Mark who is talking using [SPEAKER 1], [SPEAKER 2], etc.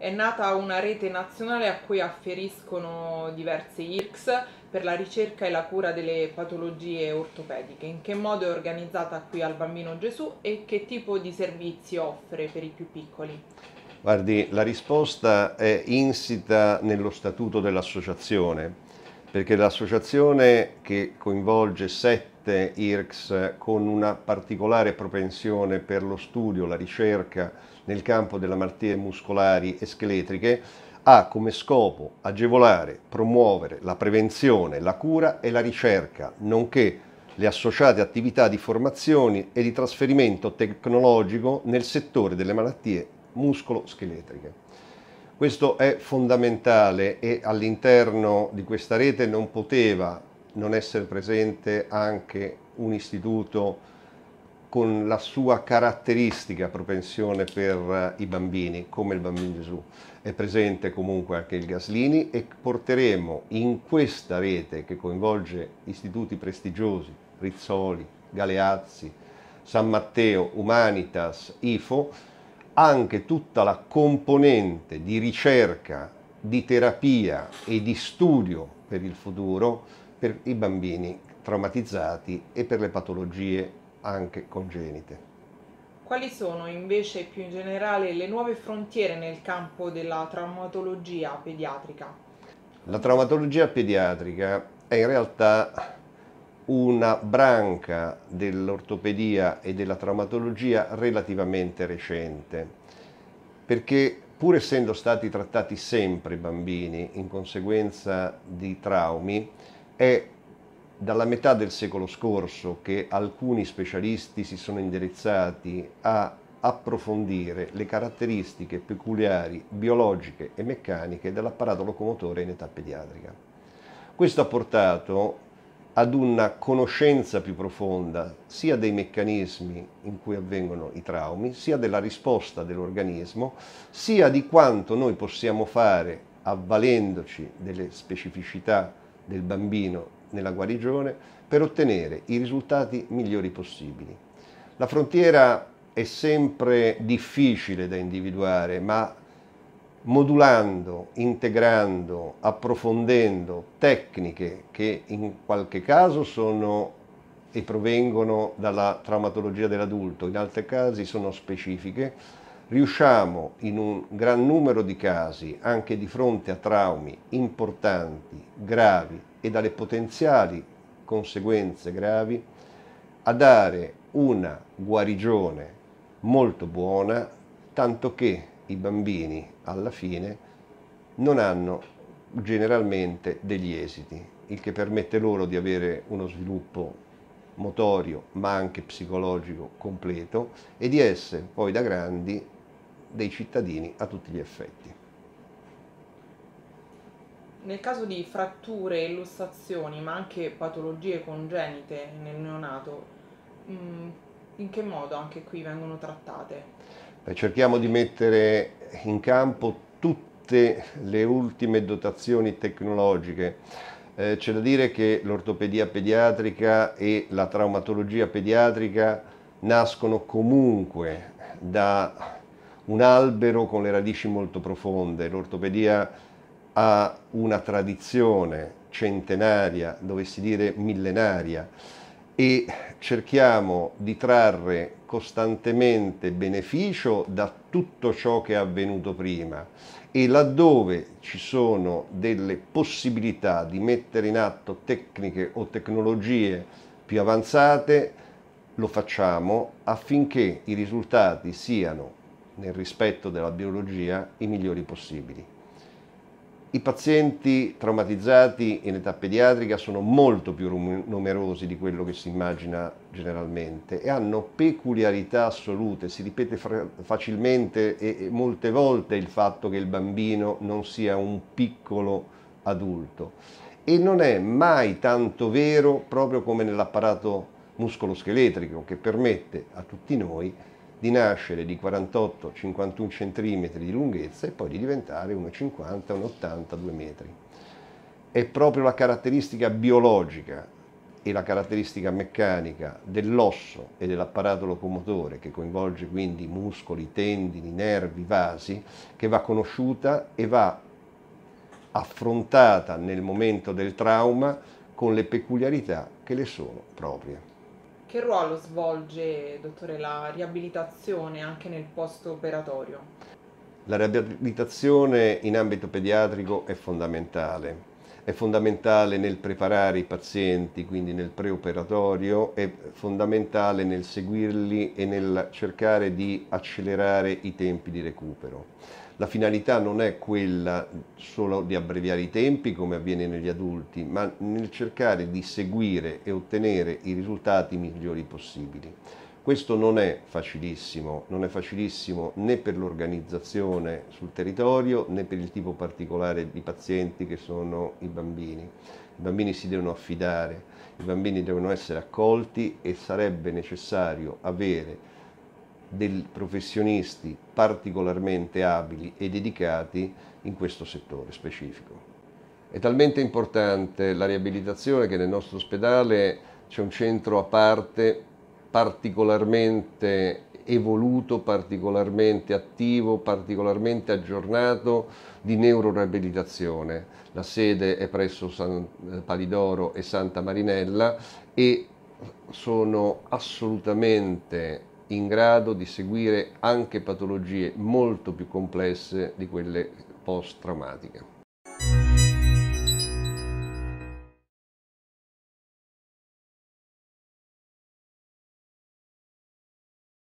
[SPEAKER 1] È nata una rete nazionale a cui afferiscono diverse IRCS per la ricerca e la cura delle patologie ortopediche. In che modo è organizzata qui al Bambino Gesù e che tipo di servizi offre per i più piccoli?
[SPEAKER 2] Guardi, la risposta è insita nello statuto dell'associazione, perché l'associazione che coinvolge sette sicuramente IRCS con una particolare propensione per lo studio, la ricerca nel campo delle malattie muscolari e scheletriche, ha come scopo agevolare, promuovere la prevenzione, la cura e la ricerca, nonché le associate attività di formazione e di trasferimento tecnologico nel settore delle malattie muscolo-scheletriche. Questo è fondamentale e all'interno di questa rete non poteva non essere presente anche un istituto con la sua caratteristica propensione per eh, i bambini, come il bambino Gesù. È presente comunque anche il Gaslini e porteremo in questa rete che coinvolge istituti prestigiosi, Rizzoli, Galeazzi, San Matteo, Humanitas, IFO, anche tutta la componente di ricerca, di terapia e di studio per il futuro per i bambini traumatizzati e per le patologie anche congenite.
[SPEAKER 1] Quali sono invece più in generale le nuove frontiere nel campo della traumatologia pediatrica?
[SPEAKER 2] La traumatologia pediatrica è in realtà una branca dell'ortopedia e della traumatologia relativamente recente, perché pur essendo stati trattati sempre bambini in conseguenza di traumi, è dalla metà del secolo scorso che alcuni specialisti si sono indirizzati a approfondire le caratteristiche peculiari biologiche e meccaniche dell'apparato locomotore in età pediatrica. Questo ha portato ad una conoscenza più profonda sia dei meccanismi in cui avvengono i traumi, sia della risposta dell'organismo, sia di quanto noi possiamo fare avvalendoci delle specificità del bambino nella guarigione per ottenere i risultati migliori possibili. La frontiera è sempre difficile da individuare, ma modulando, integrando, approfondendo tecniche che in qualche caso sono e provengono dalla traumatologia dell'adulto, in altri casi sono specifiche, riusciamo in un gran numero di casi, anche di fronte a traumi importanti, gravi e dalle potenziali conseguenze gravi, a dare una guarigione molto buona, tanto che i bambini alla fine non hanno generalmente degli esiti, il che permette loro di avere uno sviluppo motorio ma anche psicologico completo e di essere poi da grandi dei cittadini a tutti gli effetti.
[SPEAKER 1] Nel caso di fratture e lussazioni, ma anche patologie congenite nel neonato, mm, in che modo anche qui vengono trattate?
[SPEAKER 2] Cerchiamo di mettere in campo tutte le ultime dotazioni tecnologiche. Eh, c'è da dire che l'ortopedia pediatrica e la traumatologia pediatrica nascono comunque da un albero con le radici molto profonde. L'ortopedia ha una tradizione centenaria, dovessi dire millenaria, e cerchiamo di trarre costantemente beneficio da tutto ciò che è avvenuto prima e laddove ci sono delle possibilità di mettere in atto tecniche o tecnologie più avanzate, lo facciamo affinché i risultati siano nel rispetto della biologia, i migliori possibili. I pazienti traumatizzati in età pediatrica sono molto più numerosi di quello che si immagina generalmente e hanno peculiarità assolute. Si ripete facilmente e molte volte il fatto che il bambino non sia un piccolo adulto e non è mai tanto vero proprio come nell'apparato muscoloscheletrico che permette a tutti noi di nascere di 48-51 cm di lunghezza e poi di diventare 150 180 2 metri. È proprio la caratteristica biologica e la caratteristica meccanica dell'osso e dell'apparato locomotore, che coinvolge quindi muscoli, tendini, nervi, vasi, che va conosciuta e va affrontata nel momento del trauma con le peculiarità che le sono proprie.
[SPEAKER 1] Che ruolo svolge, dottore, la riabilitazione anche nel post-operatorio?
[SPEAKER 2] La riabilitazione in ambito pediatrico è fondamentale. È fondamentale nel preparare i pazienti, quindi nel preoperatorio, è fondamentale nel seguirli e nel cercare di accelerare i tempi di recupero la finalità non è quella solo di abbreviare i tempi come avviene negli adulti, ma nel cercare di seguire e ottenere i risultati migliori possibili. Questo non è facilissimo, non è facilissimo né per l'organizzazione sul territorio né per il tipo particolare di pazienti che sono i bambini. I bambini si devono affidare, i bambini devono essere accolti e sarebbe necessario avere dei professionisti particolarmente abili e dedicati in questo settore specifico. È talmente importante la riabilitazione che nel nostro ospedale c'è un centro a parte particolarmente evoluto, particolarmente attivo, particolarmente aggiornato di neuroreabilitazione. La sede è presso San Palidoro e Santa Marinella e sono assolutamente in grado di seguire anche patologie molto più complesse di quelle post-traumatiche.